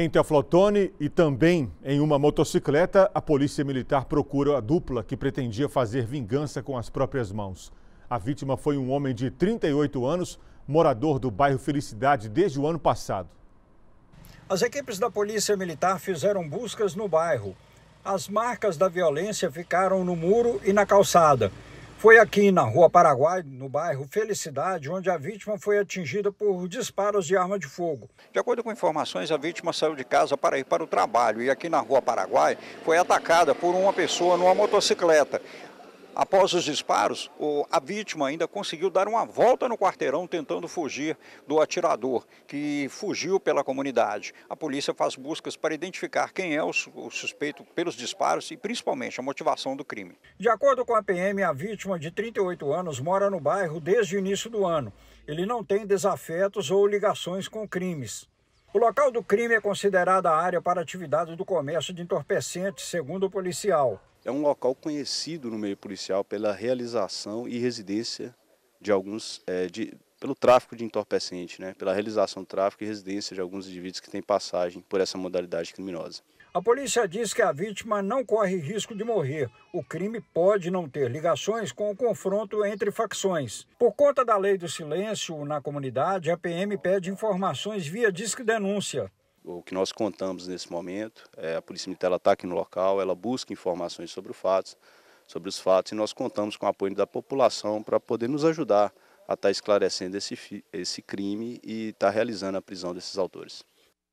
Em Teoflotone e também em uma motocicleta, a polícia militar procura a dupla que pretendia fazer vingança com as próprias mãos. A vítima foi um homem de 38 anos, morador do bairro Felicidade desde o ano passado. As equipes da polícia militar fizeram buscas no bairro. As marcas da violência ficaram no muro e na calçada. Foi aqui na Rua Paraguai, no bairro Felicidade, onde a vítima foi atingida por disparos de arma de fogo. De acordo com informações, a vítima saiu de casa para ir para o trabalho e aqui na Rua Paraguai foi atacada por uma pessoa numa motocicleta. Após os disparos, a vítima ainda conseguiu dar uma volta no quarteirão tentando fugir do atirador, que fugiu pela comunidade. A polícia faz buscas para identificar quem é o suspeito pelos disparos e principalmente a motivação do crime. De acordo com a PM, a vítima de 38 anos mora no bairro desde o início do ano. Ele não tem desafetos ou ligações com crimes. O local do crime é considerada área para atividade do comércio de entorpecentes, segundo o policial é um local conhecido no meio policial pela realização e residência de alguns, é, de, pelo tráfico de entorpecente, né? pela realização do tráfico e residência de alguns indivíduos que têm passagem por essa modalidade criminosa. A polícia diz que a vítima não corre risco de morrer. O crime pode não ter ligações com o confronto entre facções. Por conta da lei do silêncio na comunidade, a PM pede informações via disque denúncia o que nós contamos nesse momento, é, a Polícia Militar está aqui no local, ela busca informações sobre, o fatos, sobre os fatos e nós contamos com o apoio da população para poder nos ajudar a estar tá esclarecendo esse, esse crime e estar tá realizando a prisão desses autores.